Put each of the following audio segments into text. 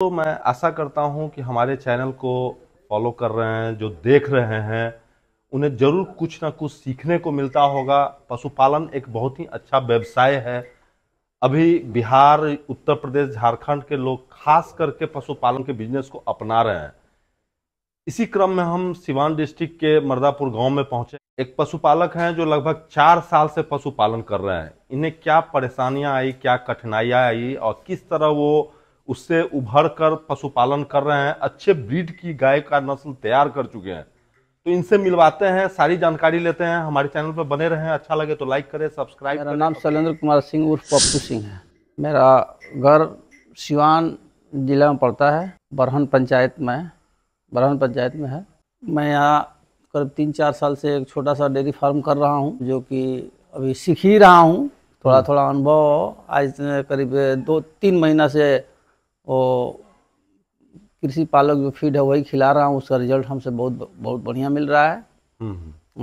तो मैं आशा करता हूं कि हमारे चैनल को फॉलो कर रहे हैं जो देख रहे हैं उन्हें जरूर कुछ ना कुछ सीखने को मिलता होगा पशुपालन एक बहुत ही अच्छा व्यवसाय है अभी बिहार उत्तर प्रदेश झारखंड के लोग खास करके पशुपालन के बिजनेस को अपना रहे हैं इसी क्रम में हम सिवान डिस्ट्रिक्ट के मर्दापुर गांव में पहुंचे एक पशुपालक हैं जो लगभग चार साल से पशुपालन कर रहे हैं इन्हें क्या परेशानियां आई क्या कठिनाइयां आई और किस तरह वो उससे उभर कर पशुपालन कर रहे हैं अच्छे ब्रीड की गाय का नस्ल तैयार कर चुके हैं तो इनसे मिलवाते हैं सारी जानकारी लेते हैं हमारे चैनल पर बने रहें अच्छा लगे तो लाइक करें सब्सक्राइब मेरा नाम शैलेंद्र कुमार सिंह उर्फ पप्पू सिंह है मेरा घर सिवान जिला में पड़ता है बरहन पंचायत में बरहन पंचायत में है मैं यहाँ करीब तीन चार साल से एक छोटा सा डेयरी फार्म कर रहा हूँ जो कि अभी सीख ही रहा हूँ थोड़ा थोड़ा अनुभव आज करीब दो तीन महीना से और कृषि पालक जो फीड है वही खिला रहा हूँ उसका रिजल्ट हमसे बहुत बहुत बढ़िया मिल रहा है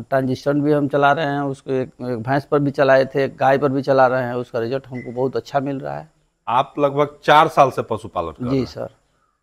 ट्रांजिस्टन हम्म, हम्म। भी हम चला रहे हैं उसके एक, एक भैंस पर भी चलाए थे एक गाय पर भी चला रहे हैं उसका रिजल्ट हमको बहुत अच्छा मिल रहा है आप लगभग चार साल से पशुपालन जी सर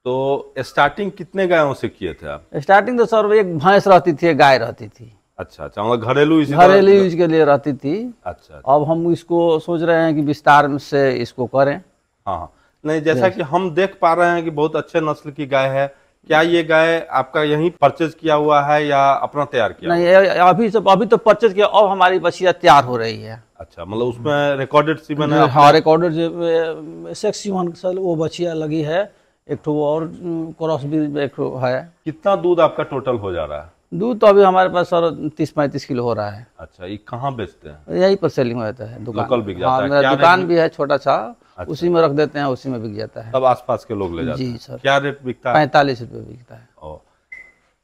तो स्टार्टिंग कितने गायों से किए थे आप स्टार्टिंग तो सर एक भैंस रहती थी गाय रहती थी अच्छा अच्छा मतलब घरेलू घरेलू यूज के लिए रहती थी अच्छा, अच्छा अब हम इसको सोच रहे हैं कि विस्तार से इसको करें हाँ, हाँ। नहीं जैसा कि हम देख पा रहे हैं कि बहुत अच्छे नस्ल की गाय है क्या ये गाय आपका यहीं परचेज किया हुआ है या अपना तैयार किया नहीं अभी सब अभी तो परचेज किया अब हमारी बछिया तैयार हो रही है अच्छा मतलब उसमें रिकॉर्डेड सीमन है हाँ रिकॉर्डेड सेक्स सर वो बछिया लगी है एक तो और क्रॉस भी एक है कितना दूध आपका टोटल हो जा रहा है दूध तो अभी हमारे पास सर तीस पैंतीस किलो हो रहा है अच्छा ये कहाँ बेचते हैं यही पर सेलिंग हो जाता है दुकान लोकल बिक जाता हाँ, है दुकान भी है छोटा सा अच्छा। उसी में रख देते हैं उसी में बिक जाता है तब आसपास के लोग ले जाते जी सर क्या रेट बिकता है पैंतालीस रुपये बिकता है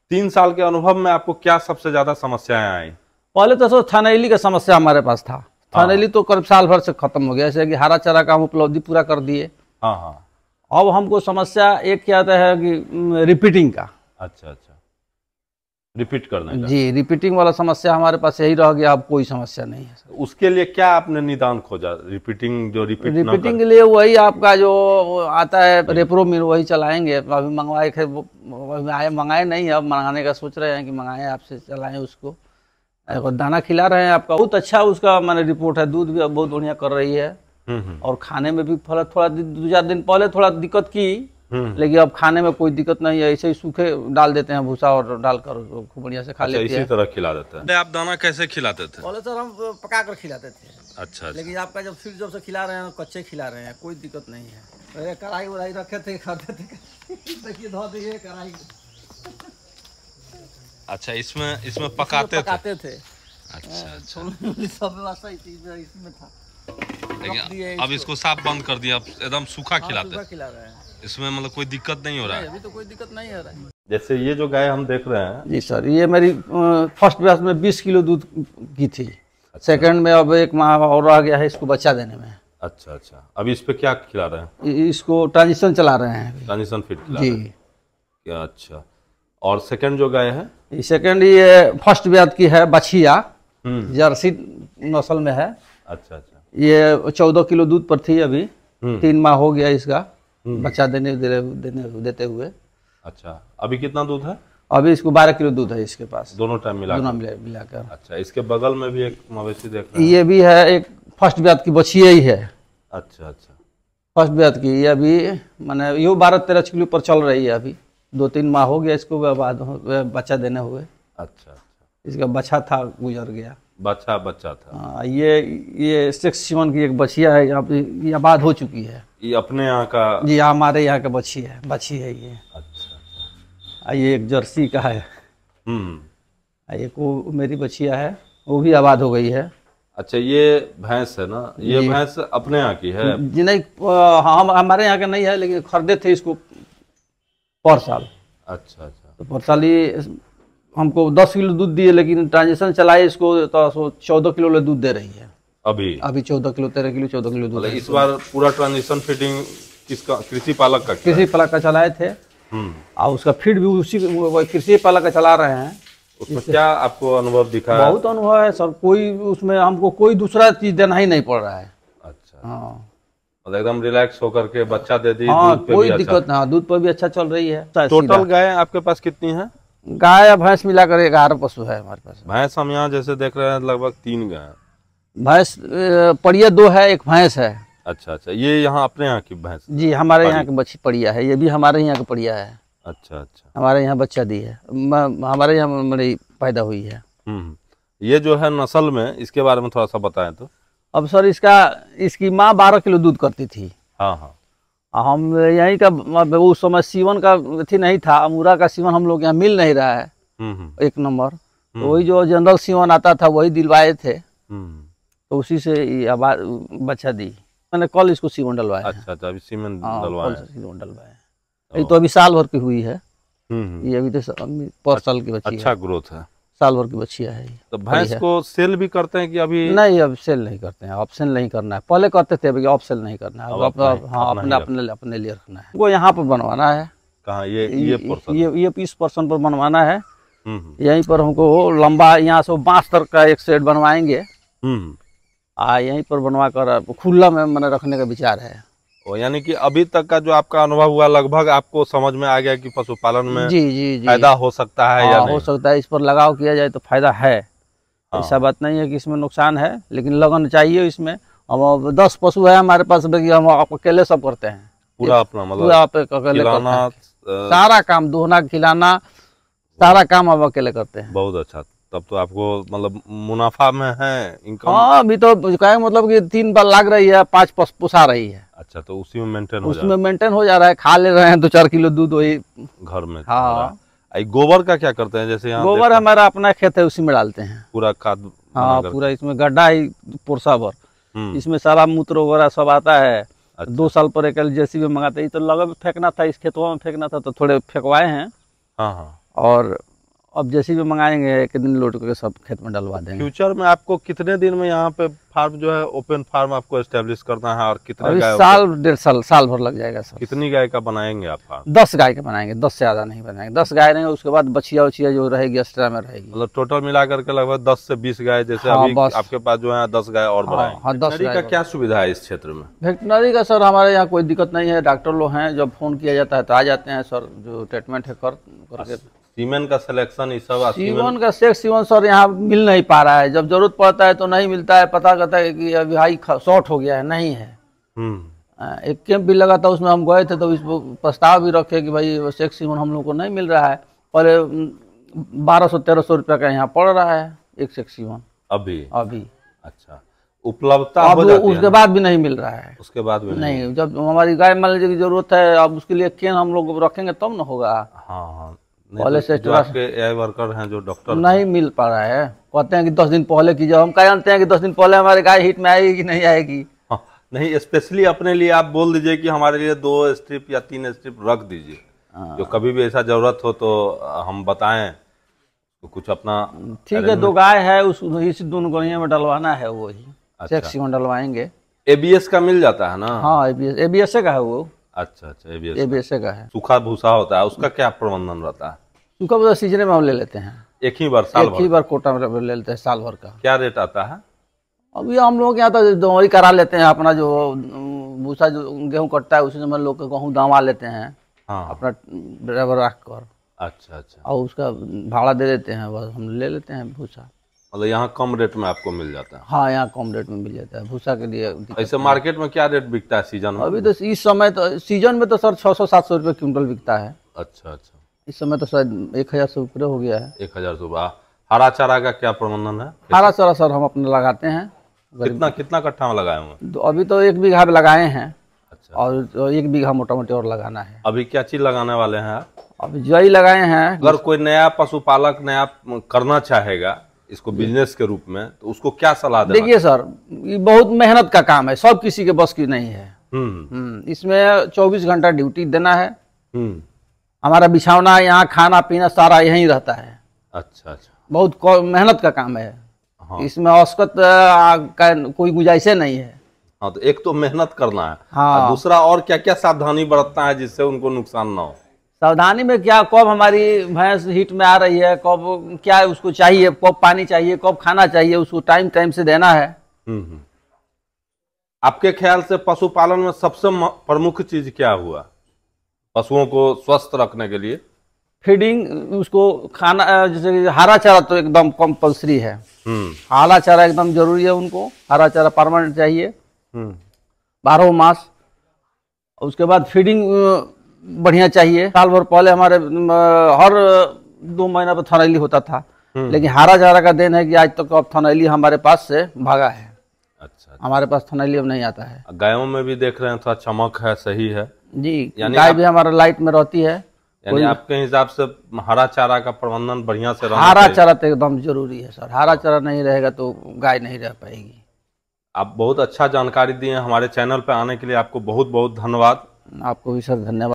तीन साल के अनुभव में आपको क्या सबसे ज्यादा समस्याएं आई पहले तो सर थनैली का समस्या हमारे पास था हाँ। थनैली तो करीब साल भर से खत्म हो गया जैसे कि हरा चारा का हम उपलब्धि पूरा कर दिए हाँ, हाँ। अब हमको समस्या एक क्या है कि रिपीटिंग का अच्छा अच्छा रिपीट करना है जी रिपीटिंग वाला समस्या हमारे पास यही रह गया अब कोई समस्या नहीं है उसके लिए क्या आपने निदान खोजा रिपीटिंग जो रिपीट रिपीटिंग के लिए वही आपका जो आता है मिल वही चलाएंगे अभी मंगवाए थे आए मंगाए नहीं अब मंगाने का सोच रहे हैं कि मंगाए आपसे चलाएं उसको और दाना खिला रहे हैं आपका बहुत अच्छा उसका मैंने रिपोर्ट है दूध भी अब बहुत बढ़िया कर रही है हम्म, हम्म। और खाने में भी फल थोड़ा दो चार दिन पहले थोड़ा दिक्कत की हम्म। लेकिन अब खाने में कोई दिक्कत नहीं है ऐसे ही सूखे डाल देते हैं भूसा और डालकर खूब बढ़िया से खा अच्छा, लेते हैं इसी तरह खिला देते हैं आप दाना कैसे खिलाते थे बोले सर तो हम पका कर खिलाते थे अच्छा, अच्छा लेकिन आपका जब फिर जब से खिला रहे हैं कच्चे खिला रहे हैं कोई दिक्कत नहीं है अरे कढ़ाई वढ़ाई रखे थे खाते थे धो दिए कढ़ाई अच्छा इसमें इसमें पकाते पकाते थे अच्छा हाँ, अच्छा इसमें था अब इसको साफ बंद कर दिया एकदम सूखा हाँ, खिलाते खिला रहे हैं इसमें मतलब कोई दिक्कत नहीं हो रहा है अभी तो कोई दिक्कत नहीं हो रहा है जैसे ये जो गाय हम देख रहे हैं जी सर ये मेरी फर्स्ट ब्यास में 20 किलो दूध की थी अच्छा। सेकंड में अब एक माह और आ गया है इसको बच्चा देने में अच्छा अच्छा अभी इस पे क्या खिला रहे हैं इसको ट्रांजिशन चला रहे हैं ट्रांजिशन फिट जी क्या अच्छा और सेकंड जो गाय है सेकंड ये फर्स्ट ब्याज की है बछिया हम्म। जर्सी नस्ल में है अच्छा अच्छा ये चौदह किलो दूध पर थी अभी हम्म। तीन माह हो गया इसका हम्म। बच्चा देने देने देते हुए अच्छा अभी कितना दूध है अभी इसको बारह किलो दूध है इसके पास दोनों टाइम मिला दोनों मिला मिला कर अच्छा इसके बगल में भी एक मवेशी देख रहे हैं। ये भी है एक फर्स्ट ब्याद की बछिया ही है अच्छा अच्छा फर्स्ट ब्याद की ये अभी मैंने यो बारह तेरह किलो पर चल रही है अभी दो तीन माह हो गया इसको बच्चा देने हुए अच्छा अच्छा इसका बच्चा था गुजर गया बच्चा बच्चा था आ, हाँ, ये ये सिक्स सेवन की एक बछिया है ये आबाद हो चुकी है ये अपने यहाँ का जी हाँ, हमारे यहाँ का बछी है बछी है ये अच्छा आ, अच्छा। हाँ, ये एक जर्सी का है हम्म एक वो मेरी बछिया है वो भी आबाद हो गई है अच्छा ये भैंस है ना ये भैंस अपने यहाँ की है जी नहीं हम हमारे यहाँ का नहीं है लेकिन खरीदे थे इसको पर साल अच्छा अच्छा तो पर साल ये हमको दस किलो दूध दिए लेकिन ट्रांजेक्शन चलाए इसको तो चौदह किलो ले दूध दे रही है अभी अभी चौदह किलो तेरह किलो चौदह किलो दूध मतलब इस बार पूरा ट्रांजेक्शन फीडिंग किसका कृषि पालक का कृषि पालक का चलाए थे हम्म। और उसका फीड भी उसी कृषि पालक का चला रहे हैं उसमें क्या आपको अनुभव दिखा बहुत अनुभव है सर कोई उसमें हमको कोई दूसरा चीज देना ही नहीं पड़ रहा है अच्छा हाँ मतलब एकदम रिलैक्स होकर के बच्चा दे दी हाँ, कोई अच्छा। दिक्कत अच्छा। ना दूध पर भी अच्छा चल रही है टोटल गाय आपके पास कितनी है गाय या भैंस मिलाकर ग्यारह पशु है हमारे पास भैंस हम यहाँ जैसे देख रहे हैं लगभग तीन गाय भैंस पड़िया दो है एक भैंस है अच्छा अच्छा ये यहाँ अपने यहाँ की भैंस जी हमारे यहाँ की बच्ची पड़िया है ये भी हमारे यहाँ की पड़िया है अच्छा अच्छा हमारे यहाँ बच्चा दी है हमारे यहाँ मेरी पैदा हुई है हम्म, हम्म। ये जो है नस्ल में इसके बारे में थोड़ा सा बताएं तो अब सर इसका इसकी माँ बारह किलो दूध करती थी हाँ हाँ हम यहीं का उस समय सीवन का अथी नहीं था अमूरा का सीवन हम लोग यहाँ मिल नहीं रहा है हम्म, हम्म। एक नंबर तो हम्म। वही जो जनरल सीवन आता था वही दिलवाए थे तो उसी से आवाज बच्चा दी मैंने कल इसको सीवन डलवाया अच्छा अच्छा अभी सीवन हाँ, डलवाया तो ये तो अभी साल भर की हुई है ये अभी तो पाँच साल की बच्ची अच्छा ग्रोथ है साल भर की बछिया है तो भैंस को सेल भी करते हैं कि अभी नहीं अब सेल नहीं करते हैं ऑप्शन नहीं करना है पहले करते थे अभी ऑप्शन नहीं करना है अब हाँ अपने अपने अपने लिए रखना है वो यहाँ पर बनवाना है ये ये ये ये इस पर्सन पर बनवाना है हम्म, हम्म। यहीं पर हमको लंबा यहाँ से बांस तर का एक सेट बनवाएंगे हम्म, आ यहीं पर बनवा कर खुला में मैंने रखने का विचार है तो यानी कि अभी तक का जो आपका अनुभव हुआ लगभग आपको समझ में आ गया कि पशुपालन में जी जी जी फायदा हो सकता है आ, या हाँ, नहीं? हो सकता है इस पर लगाव किया जाए तो फायदा है हाँ। ऐसा बात नहीं है कि इसमें नुकसान है लेकिन लगन चाहिए इसमें हम दस पशु है हमारे पास हम अकेले सब करते हैं पूरा अपना मतलब पूरा अकेले सारा काम दोहना खिलाना सारा काम हम अकेले करते हैं बहुत अच्छा तब तो आपको मतलब मुनाफा में है इनकम हाँ अभी तो कहें मतलब कि तीन बार लाग रही है पांच पोसा रही है अच्छा तो उसी में मेंटेन हो उसमें मेंटेन हो जा रहा है खा ले रहे हैं दो चार किलो दूध वही घर में हाँ गोबर का क्या करते हैं जैसे गोबर हमारा अपना खेत है उसी में डालते हैं पूरा खाद हाँ पूरा इसमें गड्ढा ही पुरसा भर हम्म। इसमें सारा मूत्र वगैरह सब आता है अच्छा। दो साल पर एक जैसी भी मंगाते तो लगभग फेंकना था इस खेतों में फेंकना था तो थोड़े फेंकवाए हैं हाँ हाँ और अब जैसे भी मंगाएंगे एक दिन लोड करके सब खेत में डलवा देंगे फ्यूचर में आपको कितने दिन में यहाँ पे फार्म जो है ओपन फार्म आपको एस्टेब्लिश करना है और कितने अभी गाय साल डेढ़ साल साल भर लग जाएगा सर कितनी गाय का बनाएंगे आप फार्म दस गाय का बनाएंगे दस से ज्यादा नहीं बनाएंगे दस गाय रहेंगे उसके बाद बछिया उछिया जो रहेगी एक्स्ट्रा में रहेगी मतलब टोटल मिला करके लगभग दस से बीस गाय जैसे हाँ, आपके पास जो है दस गाय और हाँ, बनाएंगे हाँ, का क्या सुविधा है इस क्षेत्र में वेटनरी का सर हमारे यहाँ कोई दिक्कत नहीं है डॉक्टर लोग हैं जब फोन किया जाता है तो आ जाते हैं सर जो ट्रीटमेंट है कर सीमेन का सिलेक्शन ये का शेख सीमन सर यहाँ मिल नहीं पा रहा है जब जरूरत पड़ता है तो नहीं मिलता है पता करता है कि अभी हाई शॉर्ट हो गया है नहीं है हम्म। एक कैंप भी लगा था उसमें हम गए थे तो इस प्रस्ताव भी रखे कि भाई शेख सीमन हम लोग को नहीं मिल रहा है पहले हम्म, बारह सौ तेरह सौ रुपया का यहाँ पड़ रहा है एक शेख सीमन अभी अभी अच्छा उपलब्धता अब उसके बाद भी नहीं मिल रहा है उसके बाद भी नहीं, नहीं। जब हमारी गाय मान लीजिए की जरूरत है अब उसके लिए केन हम लोग रखेंगे तब तो ना होगा हाँ हाँ पहले तो से जो आपके एआई वर्कर हैं जो डॉक्टर नहीं मिल पा रहा है कहते हैं कि दस दिन पहले की जाओ हम कह जानते हैं कि दस दिन पहले हमारे गाय हिट में आएगी कि नहीं आएगी हाँ, नहीं स्पेशली अपने लिए आप बोल दीजिए कि हमारे लिए दो स्ट्रिप या तीन स्ट्रिप रख दीजिए हाँ। जो कभी भी ऐसा जरूरत हो तो हम बताएं तो कुछ अपना ठीक है दो गाय है उस इसी दोनों गोइया में डलवाना है वो ही अच्छा। सेक्सी में डलवाएंगे एबीएस का मिल जाता है ना हाँ एबीएस एबीएस का है वो अच्छा अच्छा एबीएस अच्छा। का है सूखा भूसा होता है उसका क्या प्रबंधन रहता है सूखा भूसा सीजन में हम ले लेते हैं एक ही बार साल एक ही बार कोटा में ले लेते हैं साल भर का क्या रेट आता है अभी हम लोग यहाँ तो दवाई करा लेते हैं अपना जो भूसा जो गेहूँ कटता है उसी समय लोग गेहूँ दामा लेते हैं हाँ। अपना ड्राइवर रख कर अच्छा अच्छा और उसका भाड़ा दे देते हैं बस हम ले लेते हैं भूसा मतलब यहाँ कम रेट में आपको मिल जाता है हाँ यहाँ कम रेट में मिल जाता है भूसा के लिए ऐसे मार्केट में क्या रेट बिकता है सीजन में अभी तो इस समय तो सीजन में तो सर छः सौ सात सौ रुपये क्विंटल बिकता है अच्छा अच्छा इस समय तो शायद एक हज़ार से ऊपर हो गया है एक हज़ार से हाँ, हरा चारा का क्या प्रबंधन है हरा चारा सर हम अपने लगाते हैं कितना कितना कट्ठा में लगाए हुए तो अभी तो एक बीघा लगाए हैं अच्छा और तो एक बीघा मोटा मोटी और लगाना है अभी क्या चीज लगाने वाले हैं अभी जई लगाए हैं अगर कोई नया पशुपालक नया करना चाहेगा इसको बिजनेस के रूप में तो उसको क्या सलाह देखिए सर ये बहुत मेहनत का काम है सब किसी के बस की नहीं है हम्म। हम्म, इसमें 24 घंटा ड्यूटी देना है हम्म। हमारा बिछावना यहाँ खाना पीना सारा यहीं रहता है अच्छा अच्छा बहुत मेहनत का काम है हाँ। इसमें औसत का कोई गुजाइश नहीं है हाँ तो एक तो मेहनत करना है हाँ। दूसरा और क्या क्या सावधानी बरतना है जिससे उनको नुकसान ना हो सावधानी में क्या कब हमारी भैंस हीट में आ रही है कब क्या उसको चाहिए कब पानी चाहिए कब खाना चाहिए उसको टाइम टाइम से देना है हम्म, हम्म। आपके ख्याल से पशुपालन में सबसे प्रमुख चीज क्या हुआ पशुओं को स्वस्थ रखने के लिए फीडिंग उसको खाना जैसे हरा चारा तो एकदम कंपल्सरी है हरा हम्म। चारा एकदम जरूरी है उनको हरा चारा परमानेंट चाहिए बारह मास उसके बाद फीडिंग बढ़िया चाहिए साल भर पहले हमारे हर दो महीना पर थनैली होता था हम्म। लेकिन हारा जारा का देन है कि आज तक तो अब थनैली हमारे पास से भागा है अच्छा, अच्छा। हमारे पास थनैली अब नहीं आता है गायों में भी देख रहे हैं थोड़ा चमक है सही है जी गाय भी हमारा लाइट में रहती है यानी आपके हिसाब से हरा चारा का प्रबंधन बढ़िया से हरा चारा तो एकदम जरूरी है सर हरा चारा नहीं रहेगा तो गाय नहीं रह पाएगी आप बहुत अच्छा जानकारी दिए हमारे चैनल पर आने के लिए आपको बहुत बहुत धन्यवाद आपको भी सर धन्यवाद